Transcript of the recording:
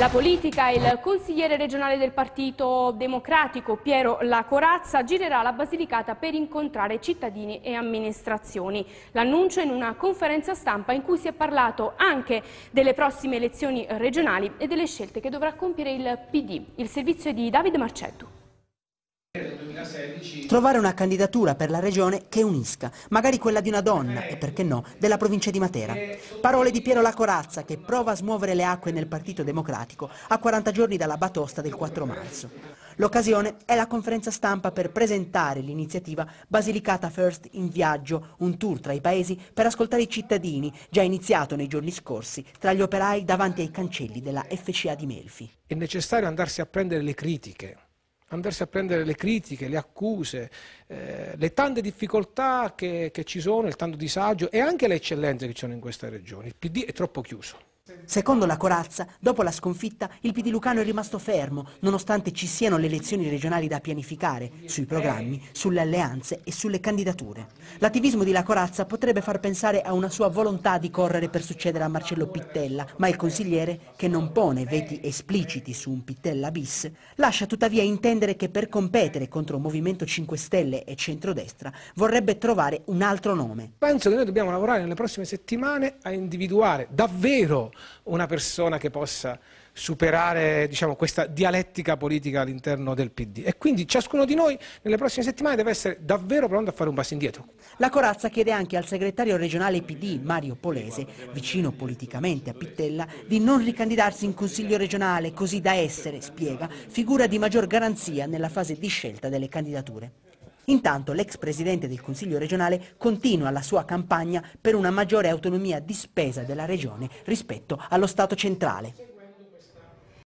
La politica, il consigliere regionale del Partito Democratico Piero La Corazza girerà la Basilicata per incontrare cittadini e amministrazioni. L'annuncio in una conferenza stampa in cui si è parlato anche delle prossime elezioni regionali e delle scelte che dovrà compiere il PD. Il servizio è di Davide Marcetto. Trovare una candidatura per la regione che unisca, magari quella di una donna eh. e perché no, della provincia di Matera. Eh, Parole di Piero Lacorazza che prova a smuovere le acque nel Partito Democratico a 40 giorni dalla batosta del 4 marzo. L'occasione è la conferenza stampa per presentare l'iniziativa Basilicata First in viaggio, un tour tra i paesi per ascoltare i cittadini, già iniziato nei giorni scorsi tra gli operai davanti ai cancelli della FCA di Melfi. È necessario andarsi a prendere le critiche andarsi a prendere le critiche, le accuse, eh, le tante difficoltà che, che ci sono, il tanto disagio e anche le eccellenze che ci sono in questa regione. Il PD è troppo chiuso. Secondo la Corazza, dopo la sconfitta, il PD Lucano è rimasto fermo, nonostante ci siano le elezioni regionali da pianificare, sui programmi, sulle alleanze e sulle candidature. L'attivismo di La Corazza potrebbe far pensare a una sua volontà di correre per succedere a Marcello Pittella, ma il consigliere, che non pone veti espliciti su un Pittella bis, lascia tuttavia intendere che per competere contro Movimento 5 Stelle e Centrodestra vorrebbe trovare un altro nome. Penso che noi dobbiamo lavorare nelle prossime settimane a individuare davvero una persona che possa superare diciamo, questa dialettica politica all'interno del PD. E quindi ciascuno di noi nelle prossime settimane deve essere davvero pronto a fare un passo indietro. La Corazza chiede anche al segretario regionale PD Mario Polese, vicino politicamente a Pittella, di non ricandidarsi in consiglio regionale così da essere, spiega, figura di maggior garanzia nella fase di scelta delle candidature. Intanto l'ex presidente del Consiglio regionale continua la sua campagna per una maggiore autonomia di spesa della regione rispetto allo Stato centrale.